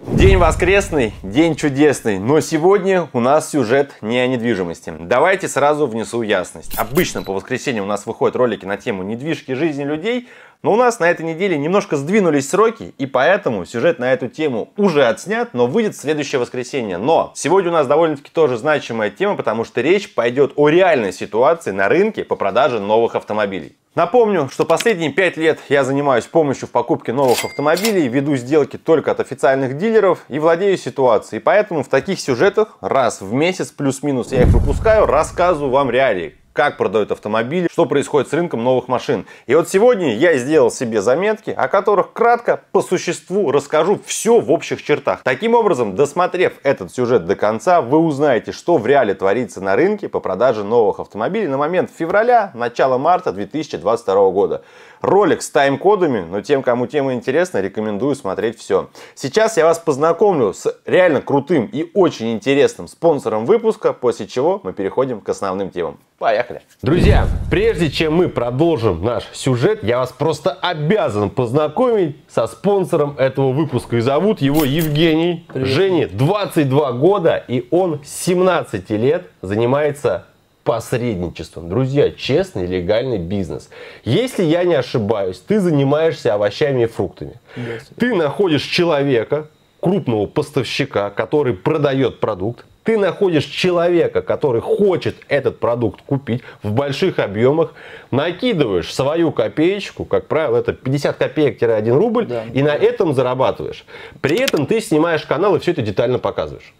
День воскресный, день чудесный, но сегодня у нас сюжет не о недвижимости. Давайте сразу внесу ясность. Обычно по воскресеньям у нас выходят ролики на тему недвижки жизни людей, но у нас на этой неделе немножко сдвинулись сроки, и поэтому сюжет на эту тему уже отснят, но выйдет в следующее воскресенье. Но сегодня у нас довольно-таки тоже значимая тема, потому что речь пойдет о реальной ситуации на рынке по продаже новых автомобилей. Напомню, что последние 5 лет я занимаюсь помощью в покупке новых автомобилей, веду сделки только от официальных дилеров и владею ситуацией. Поэтому в таких сюжетах раз в месяц плюс-минус я их выпускаю, рассказываю вам реалии, как продают автомобили, что происходит с рынком новых машин. И вот сегодня я сделал себе заметки, о которых кратко по существу расскажу все в общих чертах. Таким образом, досмотрев этот сюжет до конца, вы узнаете, что в реале творится на рынке по продаже новых автомобилей на момент февраля, начала марта 2022 года ролик с тайм-кодами, но тем, кому тема интересна, рекомендую смотреть все. Сейчас я вас познакомлю с реально крутым и очень интересным спонсором выпуска, после чего мы переходим к основным темам. Поехали! Друзья, прежде чем мы продолжим наш сюжет, я вас просто обязан познакомить со спонсором этого выпуска. И зовут его Евгений. Привет. Жене 22 года, и он 17 лет занимается посредничеством. Друзья, честный легальный бизнес. Если я не ошибаюсь, ты занимаешься овощами и фруктами. Yes. Ты находишь человека, крупного поставщика, который продает продукт. Ты находишь человека, который хочет этот продукт купить в больших объемах, накидываешь свою копеечку, как правило, это 50 копеек-1 рубль, да, и да. на этом зарабатываешь. При этом ты снимаешь канал и все это детально показываешь.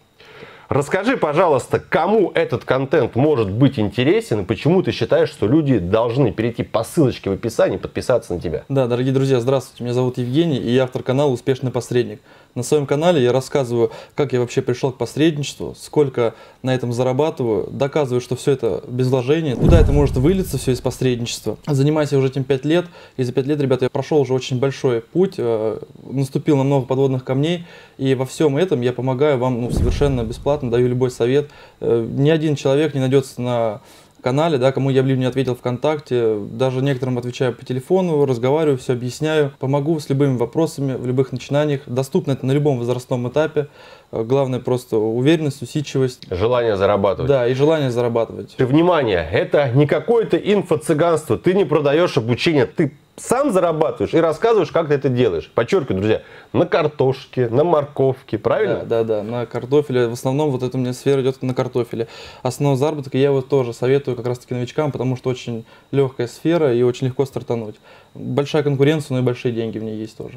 Расскажи, пожалуйста, кому этот контент может быть интересен и почему ты считаешь, что люди должны перейти по ссылочке в описании и подписаться на тебя? Да, дорогие друзья, здравствуйте, меня зовут Евгений и я автор канала «Успешный посредник». На своем канале я рассказываю, как я вообще пришел к посредничеству, сколько на этом зарабатываю, доказываю, что все это без вложения, куда это может вылиться все из посредничества. Занимаюсь я уже этим 5 лет, и за 5 лет, ребята, я прошел уже очень большой путь, э, наступил на много подводных камней, и во всем этом я помогаю вам ну, совершенно бесплатно, даю любой совет. Э, ни один человек не найдется на канале, да, кому я в не ответил ВКонтакте, даже некоторым отвечаю по телефону, разговариваю, все объясняю, помогу с любыми вопросами, в любых начинаниях, доступно это на любом возрастном этапе, Э, главное просто уверенность, усидчивость. Желание зарабатывать. Да, и желание зарабатывать. Ты, внимание, это не какое-то инфо-цыганство. Ты не продаешь обучение, ты сам зарабатываешь и рассказываешь, как ты это делаешь. Подчеркиваю, друзья, на картошке, на морковке, правильно? Да, да, да, на картофеле. В основном вот эта у меня сфера идет на картофеле. Основа заработка я его тоже советую как раз таки новичкам, потому что очень легкая сфера и очень легко стартануть большая конкуренция, но и большие деньги в ней есть тоже.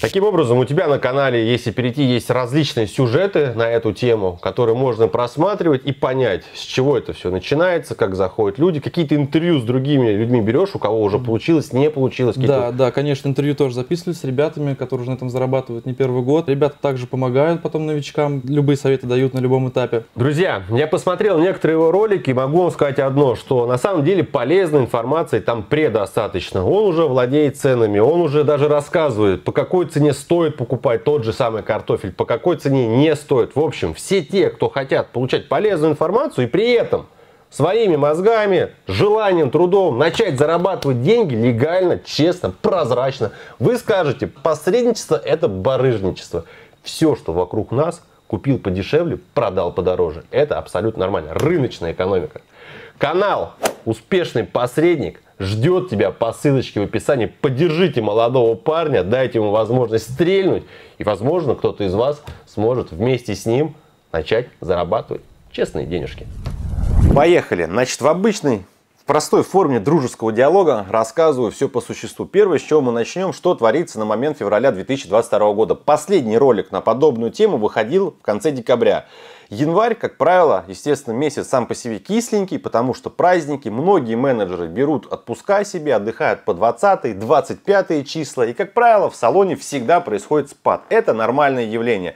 Таким образом, у тебя на канале, если перейти, есть различные сюжеты на эту тему, которые можно просматривать и понять, с чего это все начинается, как заходят люди, какие-то интервью с другими людьми берешь, у кого уже получилось, не получилось. какие-то. Да, да, конечно, интервью тоже записывали с ребятами, которые уже на этом зарабатывают не первый год. Ребята также помогают потом новичкам, любые советы дают на любом этапе. Друзья, я посмотрел некоторые его ролики, могу вам сказать одно, что на самом деле полезной информации там предостаточно. Он уже владеет ценами. Он уже даже рассказывает, по какой цене стоит покупать тот же самый картофель, по какой цене не стоит. В общем, все те, кто хотят получать полезную информацию и при этом своими мозгами, желанием, трудом начать зарабатывать деньги легально, честно, прозрачно. Вы скажете, посредничество это барыжничество. Все, что вокруг нас, купил подешевле, продал подороже. Это абсолютно нормально. Рыночная экономика. Канал «Успешный посредник» ждет тебя по ссылочке в описании. Поддержите молодого парня, дайте ему возможность стрельнуть. И, возможно, кто-то из вас сможет вместе с ним начать зарабатывать честные денежки. Поехали. Значит, в обычной, в простой форме дружеского диалога рассказываю все по существу. Первое, с чего мы начнем, что творится на момент февраля 2022 года. Последний ролик на подобную тему выходил в конце декабря. Январь, как правило, естественно, месяц сам по себе кисленький, потому что праздники, многие менеджеры берут отпуска себе, отдыхают по 20 25 числа, и, как правило, в салоне всегда происходит спад. Это нормальное явление.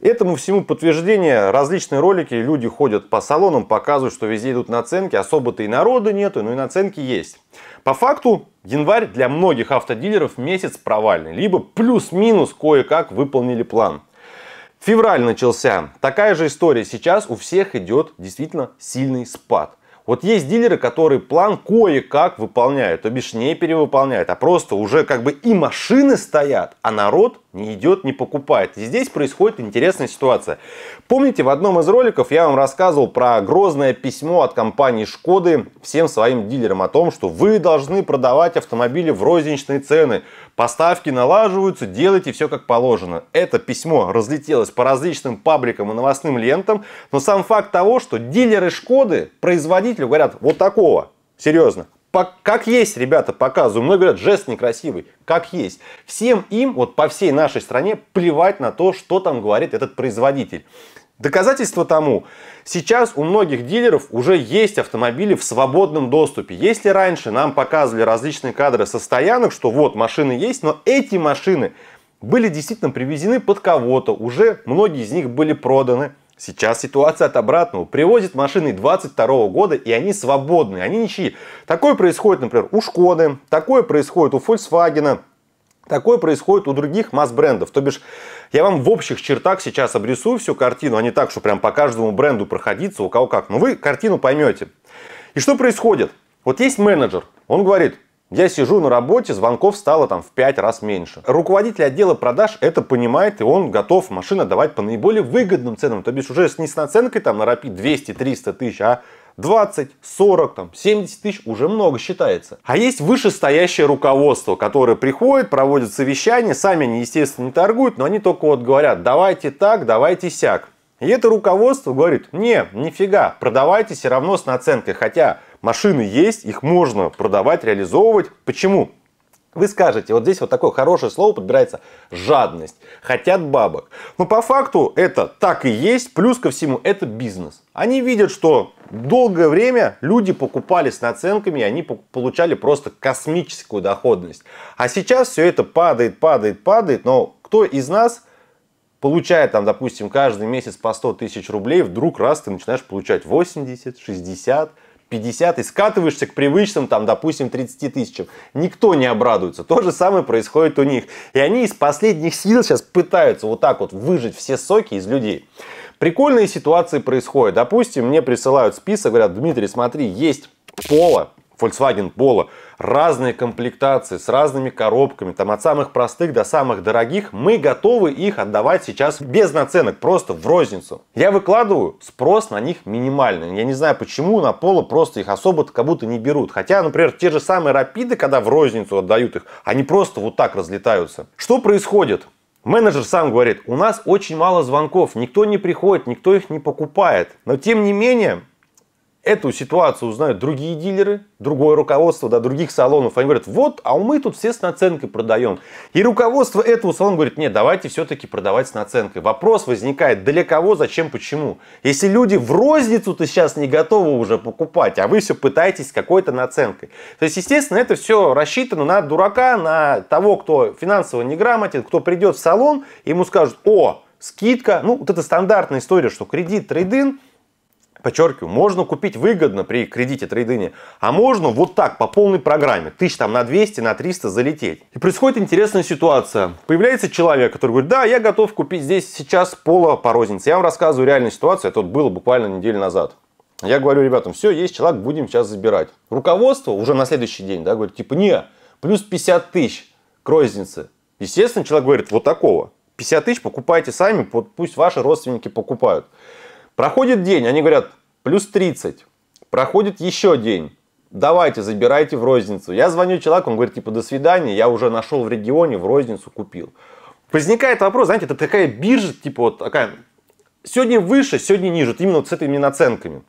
Этому всему подтверждение различные ролики, люди ходят по салонам, показывают, что везде идут наценки, особо-то и народа нету, но и наценки есть. По факту, январь для многих автодилеров месяц провальный, либо плюс-минус кое-как выполнили план. Февраль начался. Такая же история. Сейчас у всех идет действительно сильный спад. Вот есть дилеры, которые план кое-как выполняют, то бишь не перевыполняют, а просто уже как бы и машины стоят, а народ не идет, не покупает. И здесь происходит интересная ситуация. Помните, в одном из роликов я вам рассказывал про грозное письмо от компании Шкоды всем своим дилерам о том, что вы должны продавать автомобили в розничные цены, поставки налаживаются, делайте все как положено. Это письмо разлетелось по различным пабликам и новостным лентам, но сам факт того, что дилеры Шкоды, производители руководителю говорят вот такого, серьезно. По, как есть, ребята, показываю. Многие говорят, жест некрасивый, как есть. Всем им, вот по всей нашей стране, плевать на то, что там говорит этот производитель. Доказательство тому, сейчас у многих дилеров уже есть автомобили в свободном доступе. Если раньше нам показывали различные кадры со стоянок, что вот машины есть, но эти машины были действительно привезены под кого-то, уже многие из них были проданы. Сейчас ситуация от обратного. Привозят машины 22 -го года, и они свободны, они ничьи. Такое происходит, например, у Шкоды, такое происходит у Volkswagen, такое происходит у других масс-брендов. То бишь, я вам в общих чертах сейчас обрисую всю картину, а не так, что прям по каждому бренду проходиться, у кого как. Но вы картину поймете. И что происходит? Вот есть менеджер, он говорит, я сижу на работе, звонков стало там в 5 раз меньше. Руководитель отдела продаж это понимает, и он готов машину давать по наиболее выгодным ценам. То бишь уже с наценкой там на рапид 200-300 тысяч, а 20, 40, там, 70 тысяч уже много считается. А есть вышестоящее руководство, которое приходит, проводит совещания, сами они, естественно, не торгуют, но они только вот говорят, давайте так, давайте сяк. И это руководство говорит, не, нифига, продавайте все равно с наценкой, хотя Машины есть, их можно продавать, реализовывать. Почему? Вы скажете, вот здесь вот такое хорошее слово подбирается – жадность. Хотят бабок. Но по факту это так и есть. Плюс ко всему, это бизнес. Они видят, что долгое время люди покупали с наценками, и они получали просто космическую доходность. А сейчас все это падает, падает, падает. Но кто из нас получает там, допустим, каждый месяц по 100 тысяч рублей, вдруг раз ты начинаешь получать 80, 60, 50 и скатываешься к привычным, там, допустим, 30 тысячам. Никто не обрадуется. То же самое происходит у них. И они из последних сил сейчас пытаются вот так вот выжать все соки из людей. Прикольные ситуации происходят. Допустим, мне присылают список, говорят, Дмитрий, смотри, есть Пола, Volkswagen Polo, разные комплектации с разными коробками, там от самых простых до самых дорогих, мы готовы их отдавать сейчас без наценок, просто в розницу. Я выкладываю, спрос на них минимальный. Я не знаю почему, на Polo просто их особо то как будто не берут. Хотя, например, те же самые Рапиды, когда в розницу отдают их, они просто вот так разлетаются. Что происходит? Менеджер сам говорит, у нас очень мало звонков, никто не приходит, никто их не покупает. Но тем не менее, эту ситуацию узнают другие дилеры, другое руководство, да, других салонов. Они говорят, вот, а мы тут все с наценкой продаем. И руководство этого салона говорит, нет, давайте все-таки продавать с наценкой. Вопрос возникает, для кого, зачем, почему. Если люди в розницу-то сейчас не готовы уже покупать, а вы все пытаетесь с какой-то наценкой. То есть, естественно, это все рассчитано на дурака, на того, кто финансово неграмотен, кто придет в салон, ему скажут, о, скидка, ну, вот это стандартная история, что кредит, трейдинг, подчеркиваю, можно купить выгодно при кредите трейдине, а можно вот так по полной программе, тысяч там на 200, на 300 залететь. И происходит интересная ситуация. Появляется человек, который говорит, да, я готов купить здесь сейчас поло по рознице. Я вам рассказываю реальную ситуацию, это вот было буквально неделю назад. Я говорю ребятам, все, есть человек, будем сейчас забирать. Руководство уже на следующий день, да, говорит, типа, не, плюс 50 тысяч к рознице. Естественно, человек говорит, вот такого. 50 тысяч покупайте сами, пусть ваши родственники покупают. Проходит день, они говорят, плюс 30. Проходит еще день. Давайте, забирайте в розницу. Я звоню человеку, он говорит, типа, до свидания, я уже нашел в регионе, в розницу купил. Возникает вопрос, знаете, это такая биржа, типа, вот такая, сегодня выше, сегодня ниже, вот именно вот с этими наценками.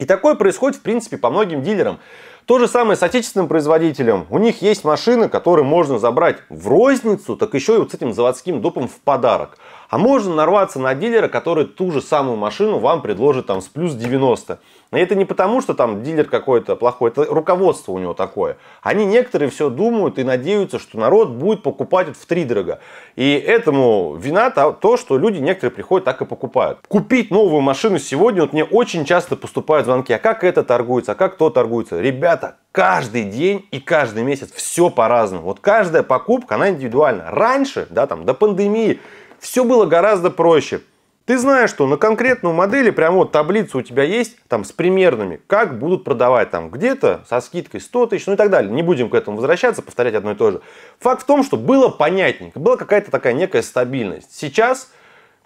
И такое происходит, в принципе, по многим дилерам. То же самое с отечественным производителем. У них есть машины, которые можно забрать в розницу, так еще и вот с этим заводским допом в подарок. А можно нарваться на дилера, который ту же самую машину вам предложит там с плюс 90. Но это не потому, что там дилер какой-то плохой, это руководство у него такое. Они некоторые все думают и надеются, что народ будет покупать вот в три дорого. И этому вина то, что люди некоторые приходят так и покупают. Купить новую машину сегодня, вот мне очень часто поступают звонки, а как это торгуется, а как то торгуется. Ребята, каждый день и каждый месяц все по-разному. Вот каждая покупка, она индивидуальна. Раньше, да, там, до пандемии, все было гораздо проще. Ты знаешь, что на конкретную модели прямо вот таблица у тебя есть там с примерными, как будут продавать там где-то со скидкой 100 тысяч, ну и так далее. Не будем к этому возвращаться, повторять одно и то же. Факт в том, что было понятненько, была какая-то такая некая стабильность. Сейчас,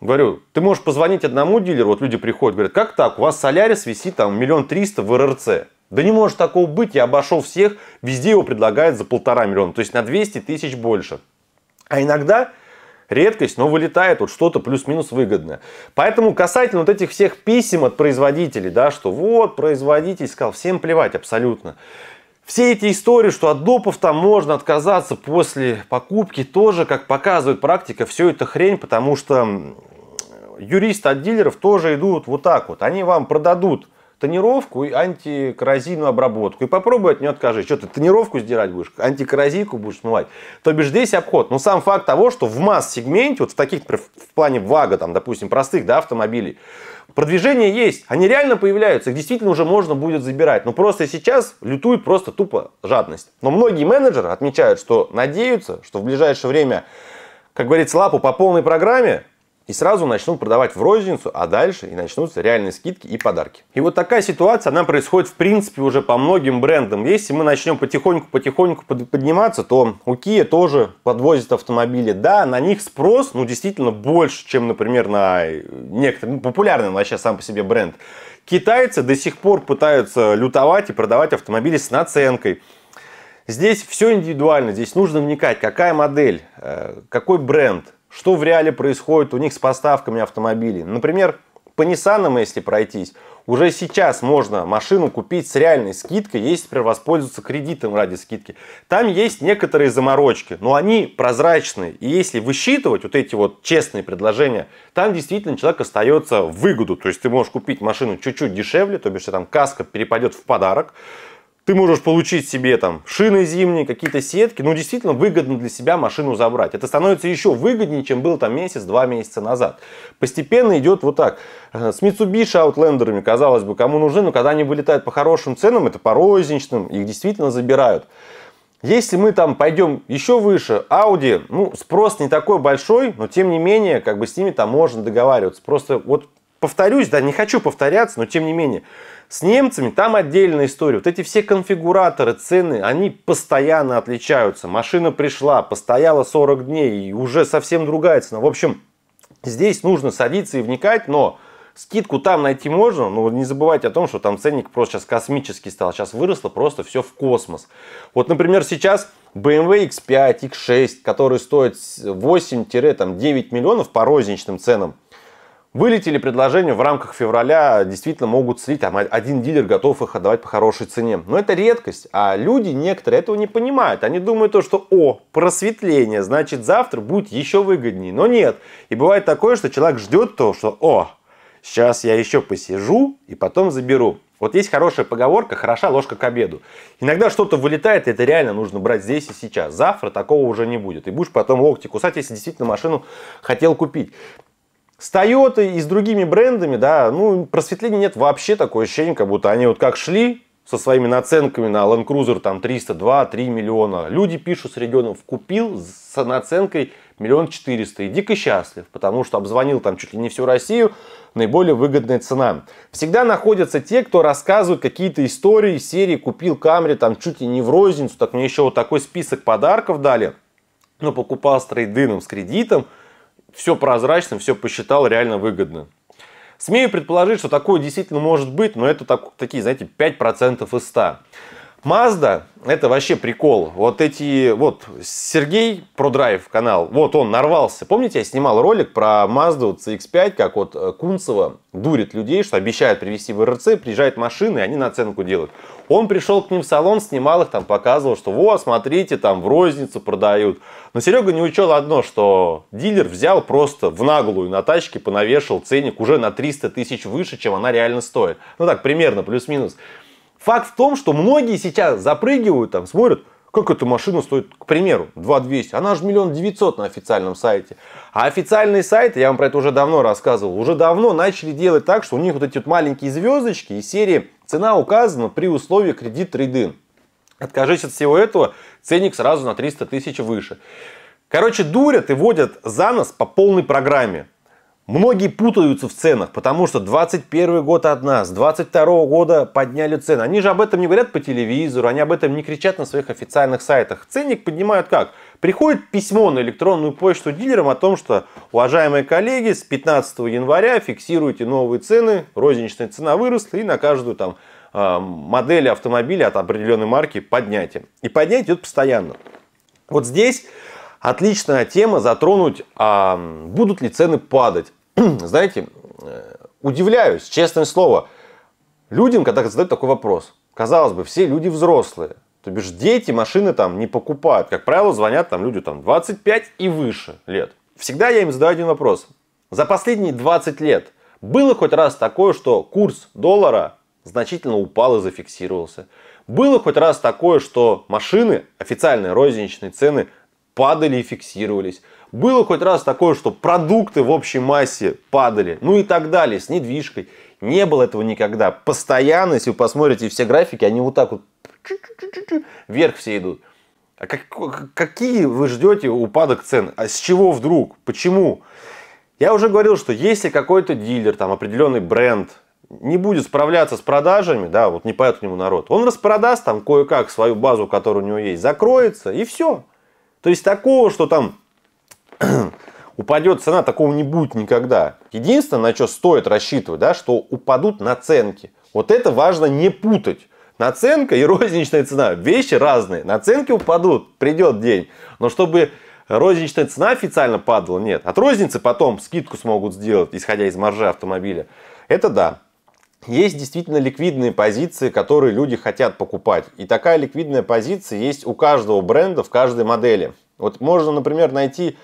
говорю, ты можешь позвонить одному дилеру, вот люди приходят, говорят, как так, у вас Солярис висит там миллион триста в РРЦ. Да не может такого быть, я обошел всех, везде его предлагают за полтора миллиона, то есть на 200 тысяч больше. А иногда Редкость, но вылетает вот что-то плюс-минус выгодное. Поэтому касательно вот этих всех писем от производителей, да, что вот производитель сказал, всем плевать абсолютно. Все эти истории, что от допов там можно отказаться после покупки, тоже, как показывает практика, все это хрень, потому что юристы от дилеров тоже идут вот так вот. Они вам продадут тонировку и антикоррозийную обработку. И попробуй от нее откажи. Что ты тонировку сдирать будешь, антикоррозийку будешь смывать. То бишь здесь обход. Но сам факт того, что в масс-сегменте, вот в таких, в плане вага, там, допустим, простых да, автомобилей, Продвижение есть, они реально появляются, их действительно уже можно будет забирать. Но просто сейчас лютует просто тупо жадность. Но многие менеджеры отмечают, что надеются, что в ближайшее время, как говорится, лапу по полной программе и сразу начнут продавать в розницу, а дальше и начнутся реальные скидки и подарки. И вот такая ситуация, она происходит в принципе уже по многим брендам. Если мы начнем потихоньку-потихоньку подниматься, то у Kia тоже подвозят автомобили. Да, на них спрос, ну, действительно больше, чем, например, на э, некоторые, ну, популярный вообще сам по себе бренд. Китайцы до сих пор пытаются лютовать и продавать автомобили с наценкой. Здесь все индивидуально, здесь нужно вникать, какая модель, э, какой бренд, что в реале происходит у них с поставками автомобилей. Например, по Nissan, если пройтись, уже сейчас можно машину купить с реальной скидкой, если например, воспользоваться кредитом ради скидки. Там есть некоторые заморочки, но они прозрачные. И если высчитывать вот эти вот честные предложения, там действительно человек остается в выгоду. То есть ты можешь купить машину чуть-чуть дешевле, то бишь там каска перепадет в подарок, ты можешь получить себе там шины зимние, какие-то сетки. Ну, действительно выгодно для себя машину забрать. Это становится еще выгоднее, чем был там месяц-два месяца назад. Постепенно идет вот так. Э, с Mitsubishi Outlander'ами, казалось бы, кому нужны, но когда они вылетают по хорошим ценам, это по розничным, их действительно забирают. Если мы там пойдем еще выше, Audi, ну, спрос не такой большой, но тем не менее, как бы с ними там можно договариваться. Просто вот повторюсь, да, не хочу повторяться, но тем не менее, с немцами там отдельная история. Вот эти все конфигураторы, цены, они постоянно отличаются. Машина пришла, постояла 40 дней и уже совсем другая цена. В общем, здесь нужно садиться и вникать, но скидку там найти можно, но не забывайте о том, что там ценник просто сейчас космический стал. Сейчас выросло просто все в космос. Вот, например, сейчас BMW X5, X6, который стоит 8-9 миллионов по розничным ценам – Вылетели предложения в рамках февраля, действительно могут слить, там один дилер готов их отдавать по хорошей цене. Но это редкость, а люди некоторые этого не понимают. Они думают то, что о, просветление, значит завтра будет еще выгоднее. Но нет. И бывает такое, что человек ждет то, что о, сейчас я еще посижу и потом заберу. Вот есть хорошая поговорка «хороша ложка к обеду». Иногда что-то вылетает, и это реально нужно брать здесь и сейчас. Завтра такого уже не будет. И будешь потом локти кусать, если действительно машину хотел купить. С Toyota и с другими брендами, да, ну, просветления нет вообще, такое ощущение, как будто они вот как шли со своими наценками на Land Cruiser там 302-3 миллиона. Люди пишут с регионов, купил с наценкой миллион четыреста и дико счастлив, потому что обзвонил там чуть ли не всю Россию, наиболее выгодная цена. Всегда находятся те, кто рассказывает какие-то истории серии «Купил Камри там чуть ли не в розницу», так мне еще вот такой список подарков дали, но ну, покупал с трейдином, с кредитом – все прозрачно, все посчитал реально выгодно. Смею предположить, что такое действительно может быть, но это так, такие, знаете, 5% из 100. Мазда – это вообще прикол. Вот эти, вот Сергей продрайв канал, вот он нарвался. Помните, я снимал ролик про Мазду CX-5, как вот э, Кунцева дурит людей, что обещает привезти в РЦ, приезжает машины, и они наценку делают. Он пришел к ним в салон, снимал их, там показывал, что вот, смотрите, там в розницу продают. Но Серега не учел одно, что дилер взял просто в наглую на тачке, понавешал ценник уже на 300 тысяч выше, чем она реально стоит. Ну так, примерно, плюс-минус. Факт в том, что многие сейчас запрыгивают, там смотрят, как эта машина стоит, к примеру, 2200? Она же миллион девятьсот на официальном сайте. А официальные сайты, я вам про это уже давно рассказывал, уже давно начали делать так, что у них вот эти вот маленькие звездочки и серии Цена указана при условии кредит трейдин. Откажись от всего этого, ценник сразу на 300 тысяч выше. Короче, дурят и водят за нос по полной программе. Многие путаются в ценах, потому что 21 год одна, с 22 года подняли цены. Они же об этом не говорят по телевизору, они об этом не кричат на своих официальных сайтах. Ценник поднимают как? Приходит письмо на электронную почту дилерам о том, что, уважаемые коллеги, с 15 января фиксируйте новые цены, розничная цена выросла и на каждую там а, модель автомобиля от определенной марки поднятие. И поднятие идет постоянно. Вот здесь отличная тема затронуть, а будут ли цены падать. Знаете, э, удивляюсь, честное слово, людям, когда задают такой вопрос. Казалось бы, все люди взрослые. То бишь дети машины там не покупают. Как правило, звонят там люди там 25 и выше лет. Всегда я им задаю один вопрос. За последние 20 лет было хоть раз такое, что курс доллара значительно упал и зафиксировался? Было хоть раз такое, что машины, официальные розничные цены, падали и фиксировались? Было хоть раз такое, что продукты в общей массе падали? Ну и так далее, с недвижкой. Не было этого никогда. Постоянно, если вы посмотрите все графики, они вот так вот вверх все идут. А как, какие вы ждете упадок цен? А с чего вдруг? Почему? Я уже говорил, что если какой-то дилер, там определенный бренд, не будет справляться с продажами, да, вот не поет к нему народ, он распродаст там кое-как свою базу, которая у него есть, закроется и все. То есть такого, что там упадет цена, такого не будет никогда. Единственное, на что стоит рассчитывать, да, что упадут наценки. Вот это важно не путать. Наценка и розничная цена – вещи разные. Наценки упадут, придет день. Но чтобы розничная цена официально падала, нет. От розницы потом скидку смогут сделать, исходя из маржи автомобиля. Это да. Есть действительно ликвидные позиции, которые люди хотят покупать. И такая ликвидная позиция есть у каждого бренда в каждой модели. Вот можно, например, найти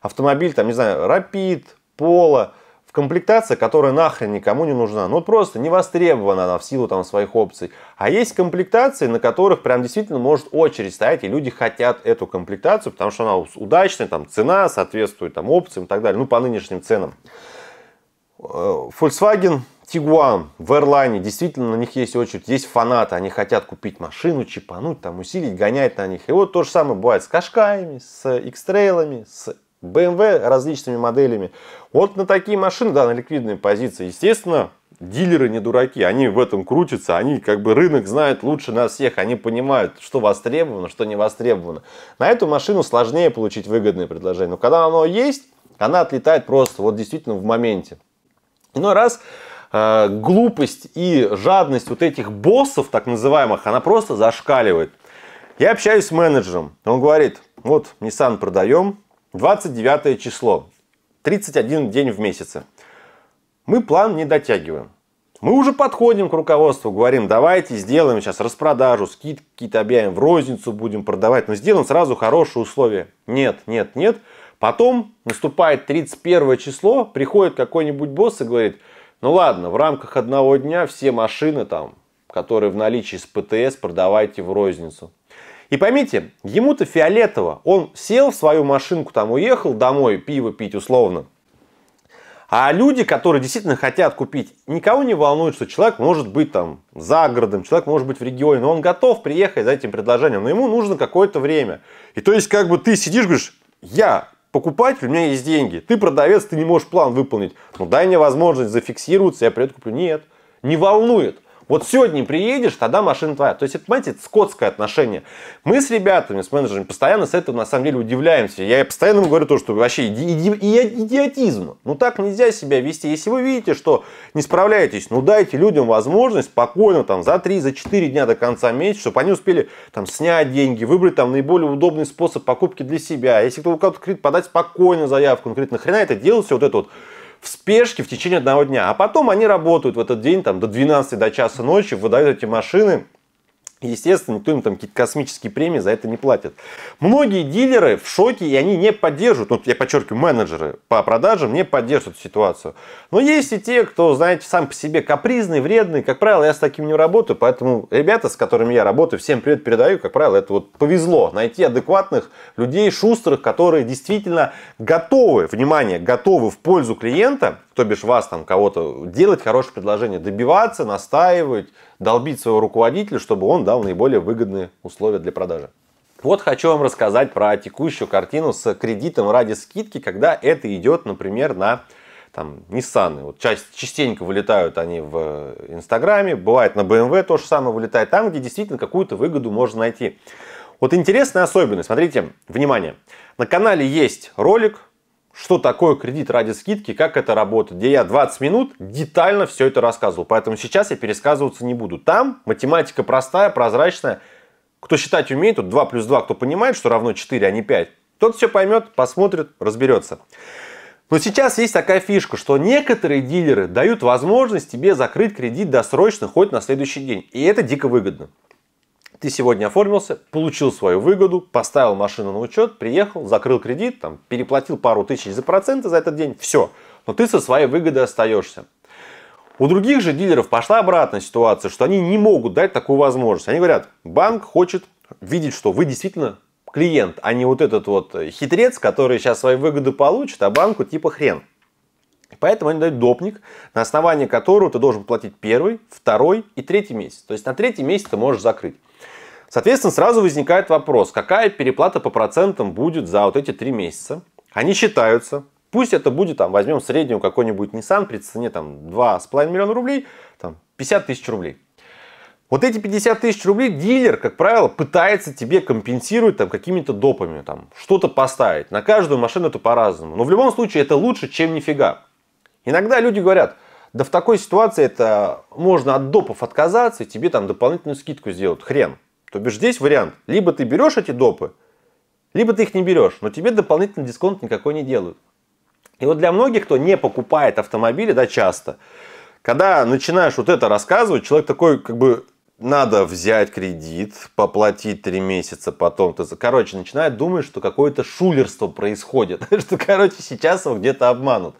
автомобиль, там, не знаю, Rapid, Polo – комплектация, которая нахрен никому не нужна. Ну, просто не востребована она в силу там своих опций. А есть комплектации, на которых прям действительно может очередь стоять, и люди хотят эту комплектацию, потому что она удачная, там цена соответствует там опциям и так далее, ну, по нынешним ценам. Э, Volkswagen Tiguan в Эрлайне, действительно на них есть очередь, есть фанаты, они хотят купить машину, чипануть, там усилить, гонять на них. И вот то же самое бывает с Кашкаями, с X-трейлами, с BMW различными моделями. Вот на такие машины, да, на ликвидные позиции, естественно, дилеры не дураки, они в этом крутятся, они как бы рынок знают лучше нас всех, они понимают, что востребовано, что не востребовано. На эту машину сложнее получить выгодные предложения, но когда оно есть, она отлетает просто вот действительно в моменте. Но раз э, глупость и жадность вот этих боссов, так называемых, она просто зашкаливает. Я общаюсь с менеджером, он говорит, вот Nissan продаем, 29 число. 31 день в месяце. Мы план не дотягиваем. Мы уже подходим к руководству, говорим, давайте сделаем сейчас распродажу, скидки какие-то объявим, в розницу будем продавать, но сделаем сразу хорошие условия. Нет, нет, нет. Потом наступает 31 число, приходит какой-нибудь босс и говорит, ну ладно, в рамках одного дня все машины там, которые в наличии с ПТС, продавайте в розницу. И поймите, ему-то фиолетово. Он сел в свою машинку, там уехал домой пиво пить условно. А люди, которые действительно хотят купить, никого не волнует, что человек может быть там за городом, человек может быть в регионе, но он готов приехать за этим предложением, но ему нужно какое-то время. И то есть как бы ты сидишь, говоришь, я покупатель, у меня есть деньги, ты продавец, ты не можешь план выполнить, ну дай мне возможность зафиксироваться, я приеду куплю. Нет, не волнует. Вот сегодня приедешь, тогда машина твоя. То есть, это, понимаете, это скотское отношение. Мы с ребятами, с менеджерами постоянно с этого, на самом деле, удивляемся. Я постоянно говорю то, что вообще иди, иди, идиотизм. Ну, так нельзя себя вести. Если вы видите, что не справляетесь, ну, дайте людям возможность спокойно, там, за 3, за 4 дня до конца месяца, чтобы они успели, там, снять деньги, выбрать, там, наиболее удобный способ покупки для себя. Если кто-то кредит, подать спокойно заявку. Ну, говорит, нахрена это делать, все вот это вот в спешке в течение одного дня. А потом они работают в этот день там, до 12, до часа ночи, выдают эти машины Естественно, никто им там какие-то космические премии за это не платит. Многие дилеры в шоке, и они не поддерживают, Вот я подчеркиваю, менеджеры по продажам не поддерживают ситуацию. Но есть и те, кто, знаете, сам по себе капризный, вредный. Как правило, я с таким не работаю, поэтому ребята, с которыми я работаю, всем привет передаю. Как правило, это вот повезло найти адекватных людей, шустрых, которые действительно готовы, внимание, готовы в пользу клиента, то бишь вас там кого-то, делать хорошее предложение, добиваться, настаивать, долбить своего руководителя, чтобы он дал наиболее выгодные условия для продажи. Вот хочу вам рассказать про текущую картину с кредитом ради скидки, когда это идет, например, на там, Nissan. Вот часть, частенько вылетают они в Инстаграме, бывает на BMW эм то же самое вылетает, там, где действительно какую-то выгоду можно найти. Вот интересная особенность, смотрите, внимание, на канале есть ролик, что такое кредит ради скидки, как это работает, где я 20 минут детально все это рассказывал. Поэтому сейчас я пересказываться не буду. Там математика простая, прозрачная. Кто считать умеет, тут 2 плюс 2, кто понимает, что равно 4, а не 5, тот все поймет, посмотрит, разберется. Но сейчас есть такая фишка, что некоторые дилеры дают возможность тебе закрыть кредит досрочно хоть на следующий день. И это дико выгодно ты сегодня оформился, получил свою выгоду, поставил машину на учет, приехал, закрыл кредит, там, переплатил пару тысяч за проценты за этот день, все. Но ты со своей выгодой остаешься. У других же дилеров пошла обратная ситуация, что они не могут дать такую возможность. Они говорят, банк хочет видеть, что вы действительно клиент, а не вот этот вот э, хитрец, который сейчас свои выгоды получит, а банку типа хрен. Поэтому они дают допник, на основании которого ты должен платить первый, второй и третий месяц. То есть на третий месяц ты можешь закрыть. Соответственно, сразу возникает вопрос, какая переплата по процентам будет за вот эти три месяца. Они считаются, пусть это будет, там, возьмем среднюю какой-нибудь Nissan при цене там 2,5 миллиона рублей, там 50 тысяч рублей. Вот эти 50 тысяч рублей дилер, как правило, пытается тебе компенсировать там какими-то допами, там что-то поставить. На каждую машину это по-разному. Но в любом случае это лучше, чем нифига. Иногда люди говорят, да в такой ситуации это можно от допов отказаться и тебе там дополнительную скидку сделают. Хрен. То бишь здесь вариант. Либо ты берешь эти допы, либо ты их не берешь, но тебе дополнительный дисконт никакой не делают. И вот для многих, кто не покупает автомобили, да, часто, когда начинаешь вот это рассказывать, человек такой, как бы, надо взять кредит, поплатить три месяца, потом ты... Короче, начинает думать, что какое-то шулерство происходит, что, короче, сейчас его где-то обманут.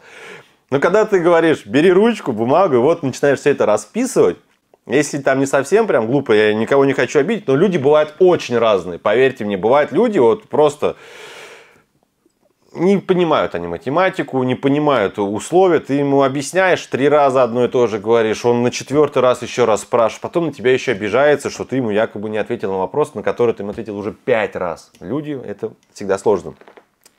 Но когда ты говоришь, бери ручку, бумагу, и вот начинаешь все это расписывать, если там не совсем прям глупо, я никого не хочу обидеть, но люди бывают очень разные, поверьте мне, бывают люди вот просто не понимают они математику, не понимают условия, ты ему объясняешь, три раза одно и то же говоришь, он на четвертый раз еще раз спрашивает, потом на тебя еще обижается, что ты ему якобы не ответил на вопрос, на который ты ему ответил уже пять раз. Люди, это всегда сложно.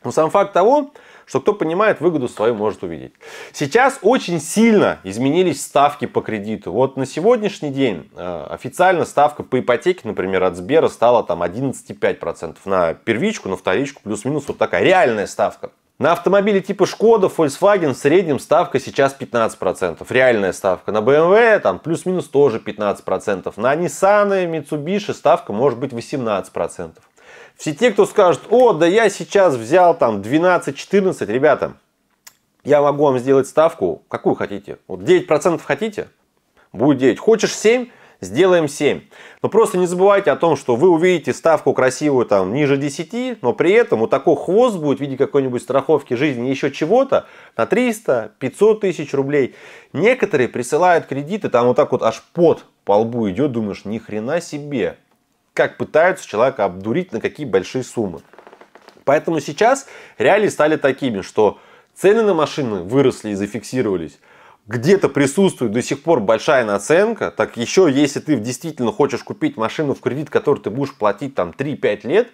Но сам факт того, что кто понимает, выгоду свою может увидеть. Сейчас очень сильно изменились ставки по кредиту. Вот на сегодняшний день э, официально ставка по ипотеке, например, от Сбера стала там 11,5% на первичку, на вторичку, плюс-минус вот такая реальная ставка. На автомобиле типа Шкода, Volkswagen в среднем ставка сейчас 15%. Реальная ставка. На BMW эм там плюс-минус тоже 15%. На Nissan, Mitsubishi ставка может быть 18%. Все те, кто скажет, о, да я сейчас взял там 12-14, ребята, я могу вам сделать ставку, какую хотите. Вот 9% хотите, будет 9. Хочешь 7, сделаем 7. Но просто не забывайте о том, что вы увидите ставку красивую там ниже 10, но при этом вот такой хвост будет в виде какой-нибудь страховки жизни, еще чего-то на 300, 500 тысяч рублей. Некоторые присылают кредиты, там вот так вот аж под по лбу идет, думаешь, ни хрена себе как пытаются человека обдурить на какие большие суммы. Поэтому сейчас реалии стали такими, что цены на машины выросли и зафиксировались. Где-то присутствует до сих пор большая наценка, так еще если ты действительно хочешь купить машину в кредит, который ты будешь платить там 3-5 лет,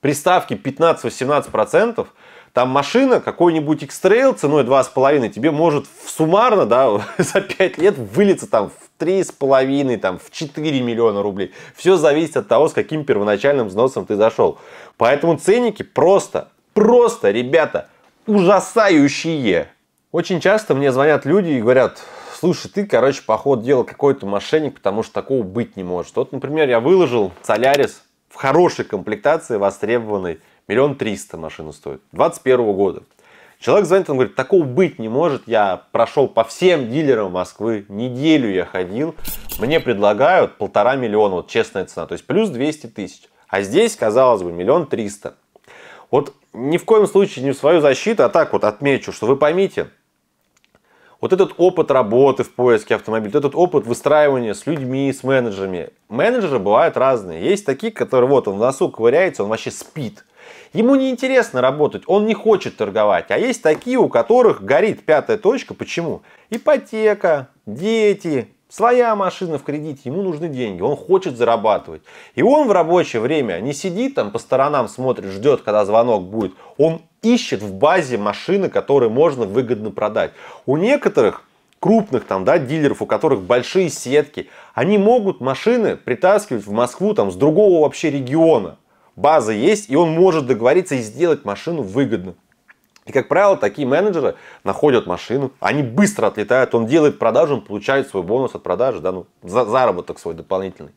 при ставке 15-18%, там машина, какой-нибудь X-Trail ценой 2,5 тебе может в суммарно да, за 5 лет вылиться там в 3,5, там, в 4 миллиона рублей. Все зависит от того, с каким первоначальным взносом ты зашел. Поэтому ценники просто, просто, ребята, ужасающие. Очень часто мне звонят люди и говорят, слушай, ты, короче, поход дела какой-то мошенник, потому что такого быть не может. Вот, например, я выложил Солярис в хорошей комплектации, востребованной, миллион триста машина стоит, 21 года. Человек звонит, он говорит, такого быть не может, я прошел по всем дилерам Москвы, неделю я ходил, мне предлагают полтора миллиона, вот честная цена, то есть плюс 200 тысяч. А здесь, казалось бы, миллион триста. Вот ни в коем случае не в свою защиту, а так вот отмечу, что вы поймите, вот этот опыт работы в поиске автомобиля, вот этот опыт выстраивания с людьми, с менеджерами. Менеджеры бывают разные. Есть такие, которые вот он в носу ковыряется, он вообще спит. Ему не интересно работать, он не хочет торговать. А есть такие, у которых горит пятая точка. Почему? Ипотека, дети, своя машина в кредите, ему нужны деньги, он хочет зарабатывать. И он в рабочее время не сидит там по сторонам, смотрит, ждет, когда звонок будет. Он ищет в базе машины, которые можно выгодно продать. У некоторых крупных там, да, дилеров, у которых большие сетки, они могут машины притаскивать в Москву там, с другого вообще региона база есть, и он может договориться и сделать машину выгодно. И, как правило, такие менеджеры находят машину, они быстро отлетают, он делает продажу, он получает свой бонус от продажи, да, ну, за, заработок свой дополнительный.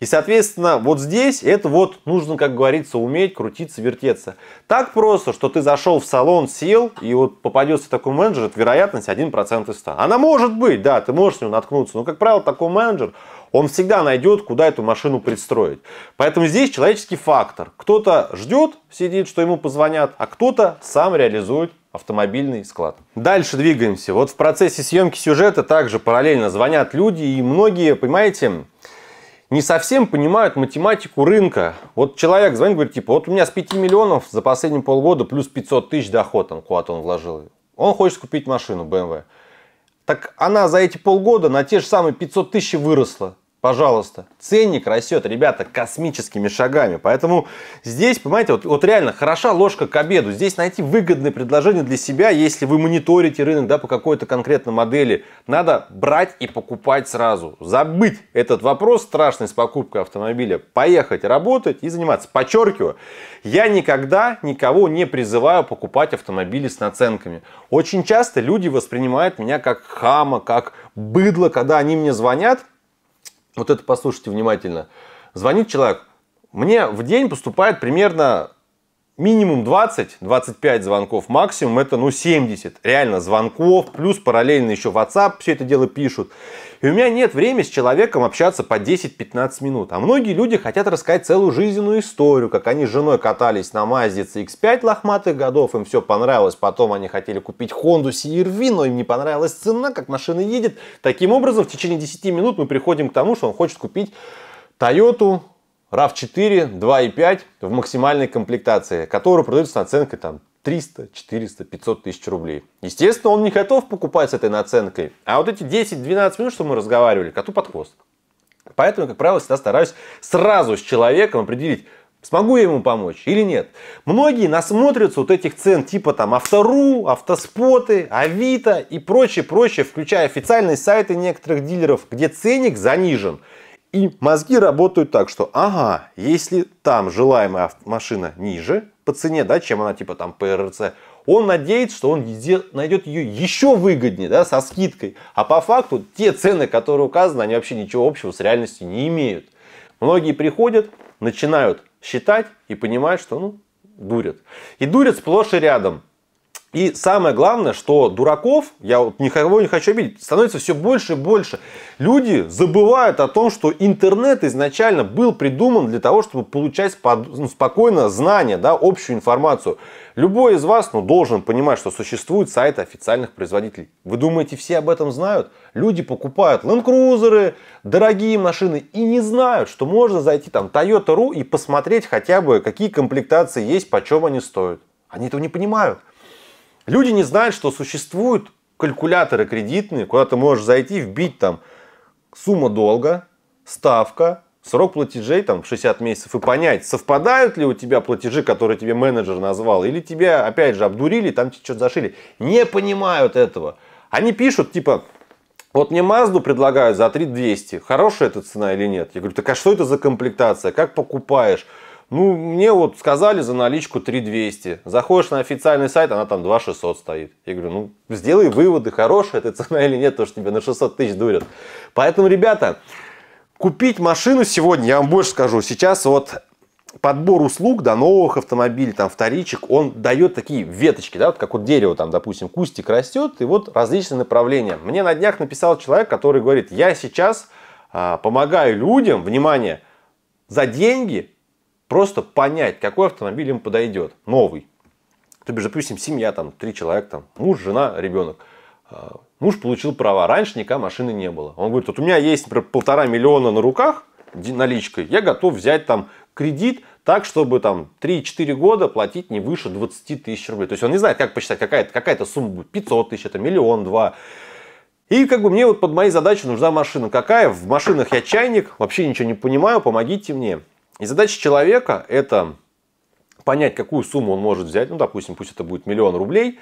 И, соответственно, вот здесь это вот нужно, как говорится, уметь крутиться, вертеться. Так просто, что ты зашел в салон, сел, и вот попадется такой менеджер, это вероятность 1% из 100. Она может быть, да, ты можешь с него наткнуться, но, как правило, такой менеджер, он всегда найдет, куда эту машину пристроить. Поэтому здесь человеческий фактор. Кто-то ждет, сидит, что ему позвонят, а кто-то сам реализует автомобильный склад. Дальше двигаемся. Вот в процессе съемки сюжета также параллельно звонят люди, и многие, понимаете, не совсем понимают математику рынка. Вот человек звонит, говорит, типа, вот у меня с 5 миллионов за последние полгода плюс 500 тысяч доход, там, куда-то он вложил. Он хочет купить машину BMW. Эм так она за эти полгода на те же самые 500 тысяч выросла пожалуйста. Ценник растет, ребята, космическими шагами. Поэтому здесь, понимаете, вот, вот реально хороша ложка к обеду. Здесь найти выгодное предложение для себя, если вы мониторите рынок да, по какой-то конкретной модели. Надо брать и покупать сразу. Забыть этот вопрос страшный с покупкой автомобиля. Поехать работать и заниматься. Подчеркиваю, я никогда никого не призываю покупать автомобили с наценками. Очень часто люди воспринимают меня как хама, как быдло, когда они мне звонят – вот это послушайте внимательно. Звонит человек, мне в день поступает примерно минимум 20, 25 звонков, максимум это ну 70, реально звонков, плюс параллельно еще WhatsApp все это дело пишут. И у меня нет времени с человеком общаться по 10-15 минут. А многие люди хотят рассказать целую жизненную историю, как они с женой катались на Mazda CX-5 лохматых годов, им все понравилось, потом они хотели купить Honda cr но им не понравилась цена, как машина едет. Таким образом, в течение 10 минут мы приходим к тому, что он хочет купить Toyota RAV4 2.5 в максимальной комплектации, который продается с наценкой там 300, 400, 500 тысяч рублей. Естественно, он не готов покупать с этой наценкой. А вот эти 10-12 минут, что мы разговаривали, коту под хвост. Поэтому, как правило, всегда стараюсь сразу с человеком определить, Смогу я ему помочь или нет? Многие насмотрятся вот этих цен типа там Автору, Автоспоты, Авито и прочее, прочее, включая официальные сайты некоторых дилеров, где ценник занижен. И мозги работают так, что ага, если там желаемая машина ниже по цене, да, чем она типа там ПРЦ, он надеется, что он найдет ее еще выгоднее, да, со скидкой. А по факту те цены, которые указаны, они вообще ничего общего с реальностью не имеют. Многие приходят, начинают считать и понимают, что ну, дурят. И дурят сплошь и рядом. И самое главное, что дураков, я вот никого не хочу обидеть, становится все больше и больше. Люди забывают о том, что интернет изначально был придуман для того, чтобы получать ну, спокойно знания, да, общую информацию. Любой из вас ну, должен понимать, что существуют сайты официальных производителей. Вы думаете, все об этом знают? Люди покупают ленд-крузеры, дорогие машины и не знают, что можно зайти там Toyota.ru и посмотреть хотя бы, какие комплектации есть, почем они стоят. Они этого не понимают. Люди не знают, что существуют калькуляторы кредитные, куда ты можешь зайти, вбить там сумма долга, ставка, срок платежей там 60 месяцев и понять, совпадают ли у тебя платежи, которые тебе менеджер назвал, или тебя опять же обдурили, там тебе что-то зашили. Не понимают этого. Они пишут типа, вот мне Мазду предлагают за 3200, хорошая эта цена или нет? Я говорю, так а что это за комплектация, как покупаешь? Ну, мне вот сказали за наличку 3200. Заходишь на официальный сайт, она там 2600 стоит. Я говорю, ну, сделай выводы, хорошая эта цена или нет, то что тебе на 600 тысяч дурят. Поэтому, ребята, купить машину сегодня, я вам больше скажу, сейчас вот подбор услуг до да, новых автомобилей, там, вторичек, он дает такие веточки, да, вот как вот дерево, там, допустим, кустик растет, и вот различные направления. Мне на днях написал человек, который говорит, я сейчас а, помогаю людям, внимание, за деньги просто понять, какой автомобиль им подойдет, новый. То бишь, допустим, семья, там, три человека, там, муж, жена, ребенок. А, муж получил права, раньше никакой машины не было. Он говорит, вот у меня есть, например, полтора миллиона на руках, наличкой, я готов взять там кредит так, чтобы там 3-4 года платить не выше 20 тысяч рублей. То есть он не знает, как посчитать, какая-то какая, сумма будет, 500 тысяч, это миллион, два. И как бы мне вот под мои задачи нужна машина. Какая? В машинах я чайник, вообще ничего не понимаю, помогите мне. И задача человека это понять, какую сумму он может взять, ну, допустим, пусть это будет миллион рублей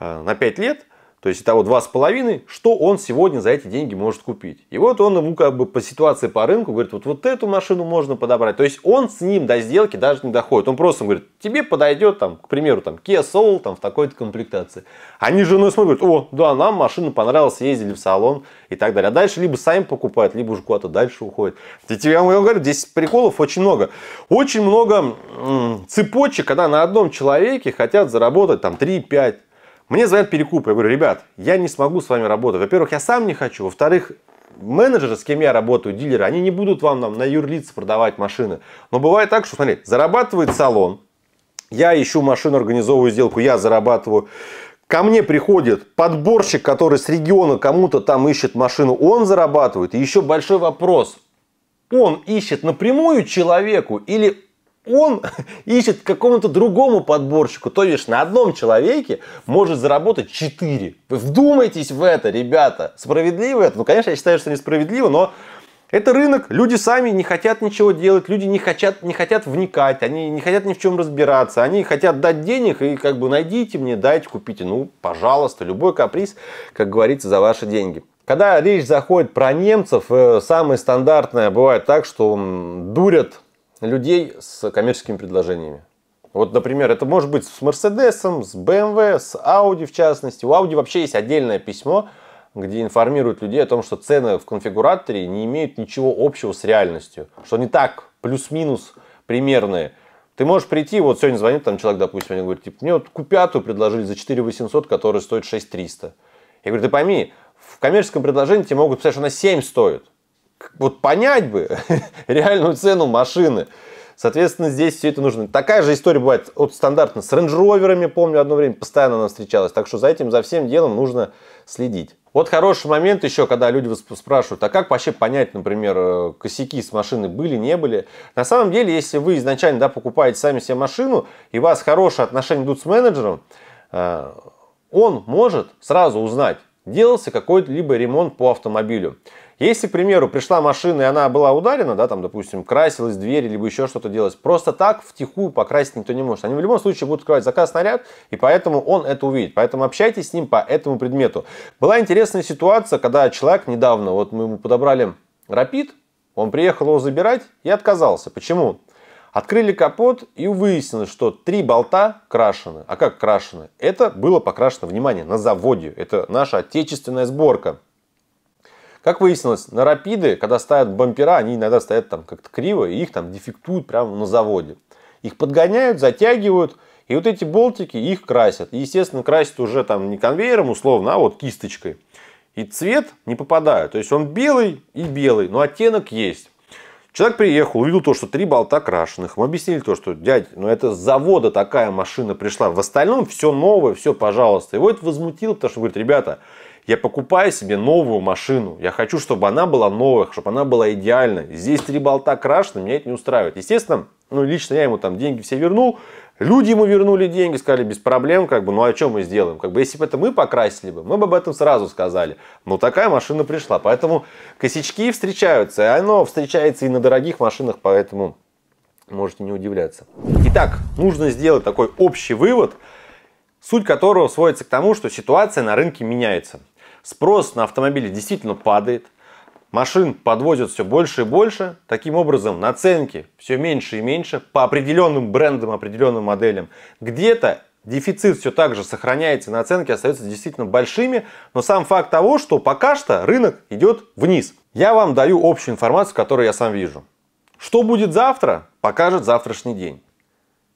э, на 5 лет, то есть того 2,5, что он сегодня за эти деньги может купить. И вот он ему как бы по ситуации по рынку говорит, вот, вот эту машину можно подобрать. То есть он с ним до сделки даже не доходит. Он просто говорит, тебе подойдет, там, к примеру, там, Kia Soul там, в такой-то комплектации. Они с женой смотрят, о, да, нам машина понравилась, ездили в салон и так далее. А дальше либо сами покупают, либо уже куда-то дальше уходят. И тебе, я вам говорю, здесь приколов очень много. Очень много цепочек, когда на одном человеке хотят заработать там 3-5 мне звонят перекупы, я говорю, ребят, я не смогу с вами работать. Во-первых, я сам не хочу. Во-вторых, менеджеры, с кем я работаю, дилеры, они не будут вам нам на юрлице продавать машины. Но бывает так, что, смотри, зарабатывает салон, я ищу машину, организовываю сделку, я зарабатываю. Ко мне приходит подборщик, который с региона кому-то там ищет машину, он зарабатывает. И еще большой вопрос, он ищет напрямую человеку или он ищет какому-то другому подборщику. То есть на одном человеке может заработать 4. Вы вдумайтесь в это, ребята. Справедливо это? Ну, конечно, я считаю, что несправедливо, но это рынок. Люди сами не хотят ничего делать, люди не хотят, не хотят вникать, они не хотят ни в чем разбираться. Они хотят дать денег и как бы найдите мне, дайте, купите. Ну, пожалуйста, любой каприз, как говорится, за ваши деньги. Когда речь заходит про немцев, э, самое стандартное бывает так, что дурят людей с коммерческими предложениями. Вот, например, это может быть с Мерседесом, с BMW, с Audi в частности. У Audi вообще есть отдельное письмо, где информируют людей о том, что цены в конфигураторе не имеют ничего общего с реальностью. Что не так, плюс-минус примерные. Ты можешь прийти, вот сегодня звонит там человек, допустим, они говорят, типа, мне вот купятую предложили за 4 800, который стоит 6 300. Я говорю, ты пойми, в коммерческом предложении тебе могут писать, что она 7 стоит вот понять бы реальную цену машины. Соответственно, здесь все это нужно. Такая же история бывает от стандартно с рейндж-роверами, помню, одно время постоянно она встречалась. Так что за этим, за всем делом нужно следить. Вот хороший момент еще, когда люди спрашивают, а как вообще понять, например, э, косяки с машины были, не были. На самом деле, если вы изначально да, покупаете сами себе машину, и у вас хорошие отношения идут с менеджером, э, он может сразу узнать, делался какой-либо ремонт по автомобилю. Если, к примеру, пришла машина и она была ударена, да, там, допустим, красилась дверь, либо еще что-то делать, просто так втихую покрасить никто не может. Они в любом случае будут открывать заказ снаряд, и поэтому он это увидит. Поэтому общайтесь с ним по этому предмету. Была интересная ситуация, когда человек недавно, вот мы ему подобрали рапид, он приехал его забирать и отказался. Почему? Открыли капот и выяснилось, что три болта крашены. А как крашены? Это было покрашено, внимание, на заводе. Это наша отечественная сборка. Как выяснилось, на рапиды, когда ставят бампера, они иногда стоят там как-то криво, и их там дефектуют прямо на заводе. Их подгоняют, затягивают, и вот эти болтики их красят. И, естественно, красят уже там не конвейером условно, а вот кисточкой. И цвет не попадает. То есть он белый и белый, но оттенок есть. Человек приехал, увидел то, что три болта крашеных. Мы объяснили то, что, дядь, ну это с завода такая машина пришла. В остальном все новое, все пожалуйста. Его это возмутило, потому что говорит, ребята, я покупаю себе новую машину. Я хочу, чтобы она была новая, чтобы она была идеальна. Здесь три болта крашены, меня это не устраивает. Естественно, ну, лично я ему там деньги все вернул. Люди ему вернули деньги, сказали, без проблем, как бы, ну, а что мы сделаем? Как бы, если бы это мы покрасили бы, мы бы об этом сразу сказали. Но такая машина пришла. Поэтому косячки встречаются. И оно встречается и на дорогих машинах, поэтому можете не удивляться. Итак, нужно сделать такой общий вывод, суть которого сводится к тому, что ситуация на рынке меняется. Спрос на автомобили действительно падает. Машин подвозят все больше и больше. Таким образом, наценки все меньше и меньше по определенным брендам, определенным моделям. Где-то дефицит все так же сохраняется, наценки остаются действительно большими, но сам факт того, что пока что рынок идет вниз. Я вам даю общую информацию, которую я сам вижу. Что будет завтра, покажет завтрашний день.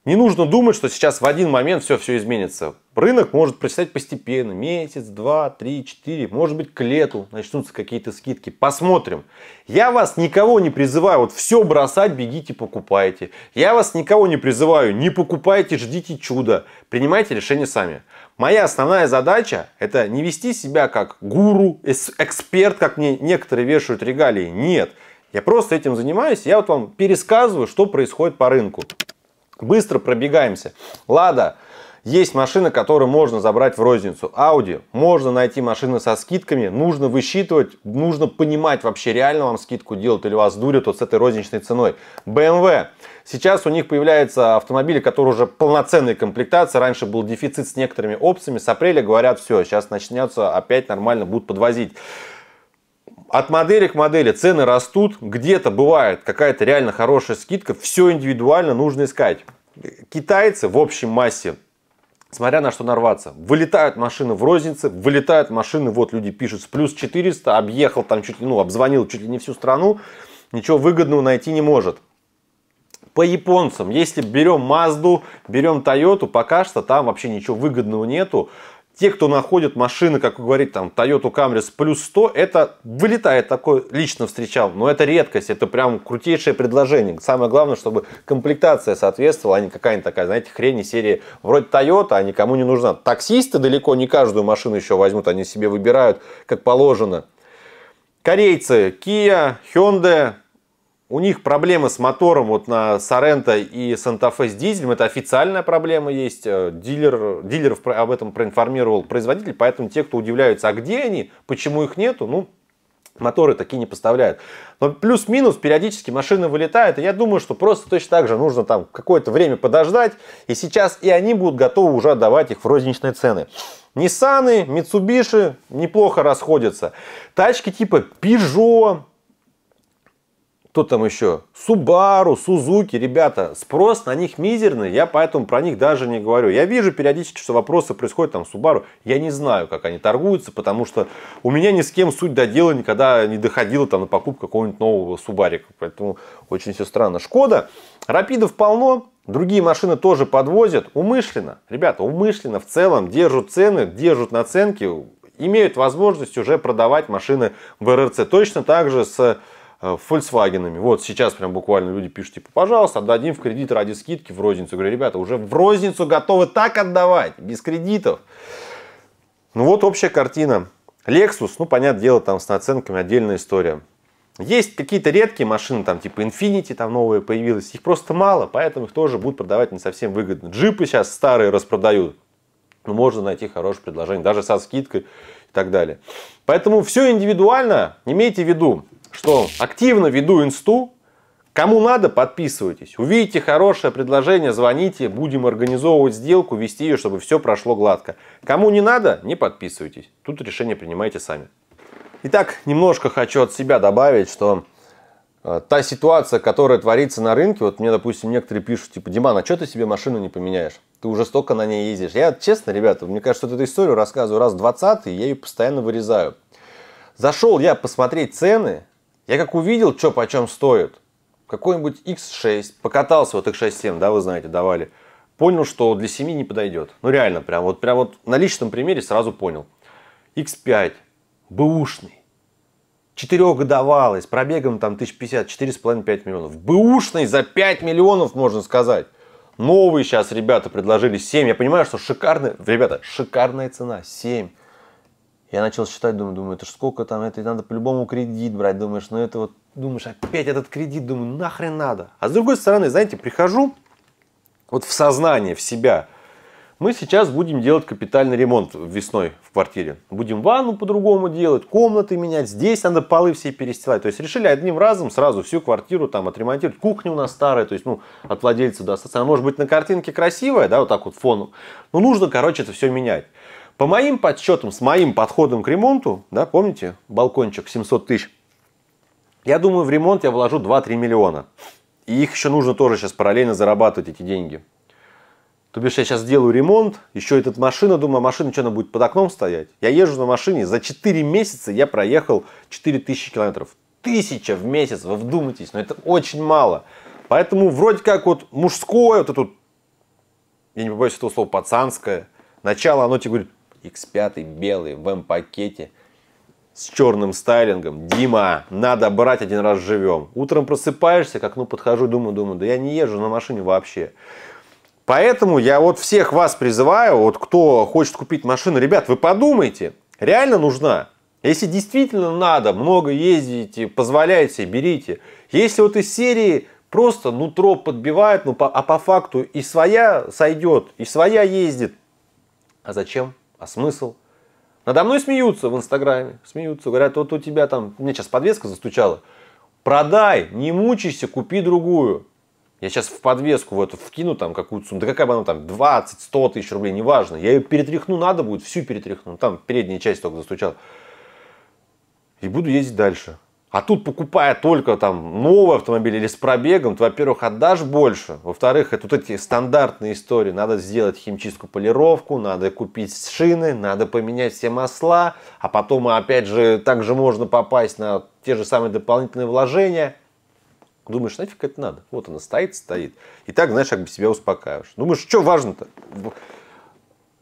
Не нужно думать, что сейчас в один момент все-все изменится. Рынок может прочитать постепенно, месяц, два, три, четыре, может быть к лету начнутся какие-то скидки. Посмотрим. Я вас никого не призываю, вот все бросать, бегите, покупайте. Я вас никого не призываю, не покупайте, ждите чуда. Принимайте решение сами. Моя основная задача это не вести себя как гуру, эксперт, как мне некоторые вешают регалии. Нет. Я просто этим занимаюсь, я вот вам пересказываю, что происходит по рынку. Быстро пробегаемся. Лада, есть машины, которые можно забрать в розницу. Audi, можно найти машины со скидками, нужно высчитывать, нужно понимать вообще, реально вам скидку делать или вас дурят вот с этой розничной ценой. BMW, сейчас у них появляются автомобили, которые уже полноценные комплектации, раньше был дефицит с некоторыми опциями, с апреля говорят, все, сейчас начнется опять нормально, будут подвозить от модели к модели цены растут, где-то бывает какая-то реально хорошая скидка, все индивидуально нужно искать. Китайцы в общей массе, смотря на что нарваться, вылетают машины в рознице, вылетают машины, вот люди пишут, с плюс 400, объехал там чуть ли, ну, обзвонил чуть ли не всю страну, ничего выгодного найти не может по японцам. Если берем Мазду, берем Тойоту, пока что там вообще ничего выгодного нету те, кто находит машины, как вы говорите, там, Toyota Camry с плюс 100, это вылетает, такой лично встречал, но это редкость, это прям крутейшее предложение. Самое главное, чтобы комплектация соответствовала, а не какая-нибудь такая, знаете, хрень из серии вроде Toyota, а никому не нужна. Таксисты далеко не каждую машину еще возьмут, они себе выбирают, как положено. Корейцы, Kia, Hyundai, у них проблемы с мотором вот на Соренто и Санта-Фе с дизелем. Это официальная проблема есть. Э, дилер, дилеров об этом проинформировал производитель. Поэтому те, кто удивляются, а где они, почему их нету, ну, моторы такие не поставляют. Но плюс-минус периодически машины вылетают, и я думаю, что просто точно так же нужно там какое-то время подождать, и сейчас и они будут готовы уже отдавать их в розничные цены. Ниссаны, Митсубиши неплохо расходятся. Тачки типа Peugeot, кто там еще? Субару, Сузуки, ребята, спрос на них мизерный, я поэтому про них даже не говорю. Я вижу периодически, что вопросы происходят там Субару, я не знаю, как они торгуются, потому что у меня ни с кем суть до дела никогда не доходила там на покупку какого-нибудь нового Субарика, поэтому очень все странно. Шкода, Рапидов полно, Другие машины тоже подвозят умышленно. Ребята, умышленно в целом держат цены, держат наценки, имеют возможность уже продавать машины в РРЦ. Точно так же с Э, Volkswagen. Вот сейчас прям буквально люди пишут, типа, пожалуйста, отдадим в кредит ради скидки в розницу. говорю, ребята, уже в розницу готовы так отдавать, без кредитов. Ну вот общая картина. Lexus, ну, понятное дело, там с наценками отдельная история. Есть какие-то редкие машины, там типа Infinity, там новые появилась, их просто мало, поэтому их тоже будут продавать не совсем выгодно. Джипы сейчас старые распродают, но ну, можно найти хорошее предложение, даже со скидкой и так далее. Поэтому все индивидуально, имейте в виду, что активно веду инсту. Кому надо, подписывайтесь. Увидите хорошее предложение, звоните, будем организовывать сделку, вести ее, чтобы все прошло гладко. Кому не надо, не подписывайтесь. Тут решение принимайте сами. Итак, немножко хочу от себя добавить, что э, та ситуация, которая творится на рынке, вот мне, допустим, некоторые пишут, типа, Диман, а что ты себе машину не поменяешь? Ты уже столько на ней ездишь. Я, честно, ребята, мне кажется, вот эту историю рассказываю раз 20 я ее постоянно вырезаю. Зашел я посмотреть цены я как увидел, что почем стоит, какой-нибудь X6, покатался, вот X6-7, да, вы знаете, давали, понял, что для семьи не подойдет. Ну реально, прям вот, прям вот на личном примере сразу понял. X5, бэушный, четырехгодовалый, с пробегом там 1050, 4,5-5 миллионов. Бэушный за 5 миллионов, можно сказать. Новые сейчас ребята предложили 7. Я понимаю, что шикарная, ребята, шикарная цена, 7. Я начал считать, думаю, думаю, это ж сколько там, это надо по-любому кредит брать, думаешь, ну это вот, думаешь, опять этот кредит, думаю, нахрен надо. А с другой стороны, знаете, прихожу вот в сознание, в себя, мы сейчас будем делать капитальный ремонт весной в квартире. Будем ванну по-другому делать, комнаты менять, здесь надо полы все перестилать. То есть решили одним разом сразу всю квартиру там отремонтировать. Кухня у нас старая, то есть ну, от владельца достаточно. Она может быть на картинке красивая, да, вот так вот фоном. Но нужно, короче, это все менять. По моим подсчетам, с моим подходом к ремонту, да, помните, балкончик 700 тысяч, я думаю, в ремонт я вложу 2-3 миллиона. И их еще нужно тоже сейчас параллельно зарабатывать, эти деньги. То бишь я сейчас делаю ремонт, еще этот машина, думаю, а машина что, она будет под окном стоять? Я езжу на машине, за 4 месяца я проехал 4000 километров. Тысяча в месяц, вы вдумайтесь, но это очень мало. Поэтому вроде как вот мужское, вот это, я не побоюсь этого слова, пацанское, начало, оно тебе говорит, X5 белый в М-пакете с черным стайлингом. Дима, надо брать один раз живем. Утром просыпаешься, как ну подхожу, думаю, думаю, да я не езжу на машине вообще. Поэтому я вот всех вас призываю, вот кто хочет купить машину, ребят, вы подумайте, реально нужна. Если действительно надо, много ездите, позволяете, берите. Если вот из серии просто нутро подбивает, ну, а по факту и своя сойдет, и своя ездит. А зачем? А смысл? Надо мной смеются в Инстаграме, смеются, говорят, вот у тебя там, мне сейчас подвеска застучала, продай, не мучайся, купи другую. Я сейчас в подвеску в эту вкину там какую-то сумму, да какая бы она там, 20, 100 тысяч рублей, неважно. Я ее перетряхну, надо будет, всю перетряхну, там передняя часть только застучала. И буду ездить дальше. А тут, покупая только там новый автомобиль или с пробегом, ты, во-первых, отдашь больше. Во-вторых, это вот эти стандартные истории. Надо сделать химчистку полировку, надо купить шины, надо поменять все масла. А потом, опять же, также можно попасть на те же самые дополнительные вложения. Думаешь, нафиг это надо? Вот она стоит, стоит. И так, знаешь, как бы себя успокаиваешь. Думаешь, что важно-то?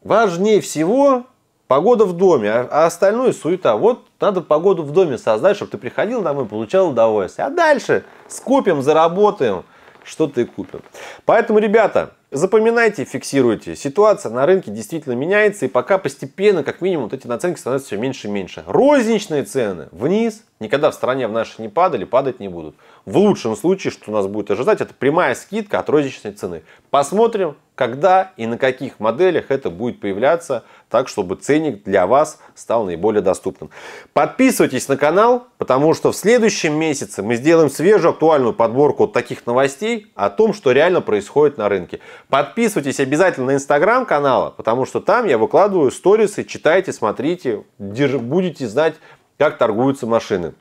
Важнее всего погода в доме, а, а остальное суета. Вот надо погоду в доме создать, чтобы ты приходил домой, получал удовольствие. А дальше скупим, заработаем, что-то и купим. Поэтому, ребята, запоминайте, фиксируйте. Ситуация на рынке действительно меняется, и пока постепенно, как минимум, вот эти наценки становятся все меньше и меньше. Розничные цены вниз никогда в стране в нашей не падали, падать не будут. В лучшем случае, что у нас будет ожидать, это прямая скидка от розничной цены. Посмотрим, когда и на каких моделях это будет появляться – так, чтобы ценник для вас стал наиболее доступным. Подписывайтесь на канал, потому что в следующем месяце мы сделаем свежую актуальную подборку вот таких новостей о том, что реально происходит на рынке. Подписывайтесь обязательно на инстаграм канала, потому что там я выкладываю сторисы, читайте, смотрите, будете знать, как торгуются машины.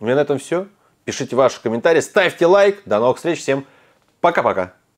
У меня на этом все. Пишите ваши комментарии, ставьте лайк. До новых встреч. Всем пока-пока.